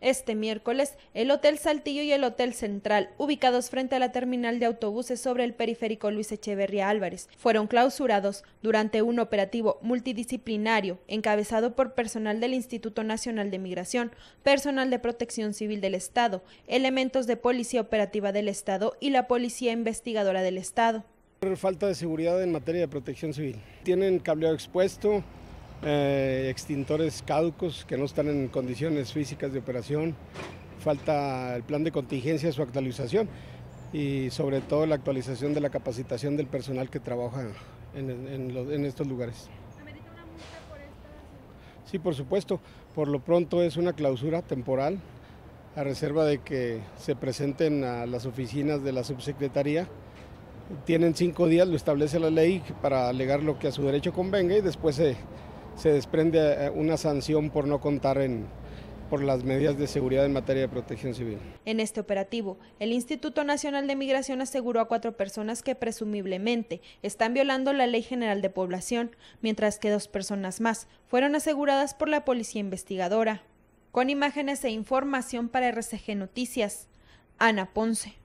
Este miércoles, el Hotel Saltillo y el Hotel Central, ubicados frente a la terminal de autobuses sobre el periférico Luis Echeverría Álvarez, fueron clausurados durante un operativo multidisciplinario encabezado por personal del Instituto Nacional de Migración, personal de Protección Civil del Estado, elementos de Policía Operativa del Estado y la Policía Investigadora del Estado. Falta de seguridad en materia de protección civil. Tienen cableado expuesto, eh, extintores caducos que no están en condiciones físicas de operación, falta el plan de contingencia, su actualización y sobre todo la actualización de la capacitación del personal que trabaja en, estos lugares. ¿Amerita una multa por Sí, por supuesto. Por lo pronto es una clausura temporal a reserva de que se presenten a las oficinas de la subsecretaría tienen cinco días, lo establece la ley, para alegar lo que a su derecho convenga y después se, se desprende eh, una sanción por no contar en, por las medidas de seguridad en materia de protección civil. En este operativo, el Instituto Nacional de Migración aseguró a cuatro personas que presumiblemente están violando la Ley General de Población, mientras que dos personas más fueron aseguradas por la Policía Investigadora. Con imágenes e información para RCG Noticias, Ana Ponce.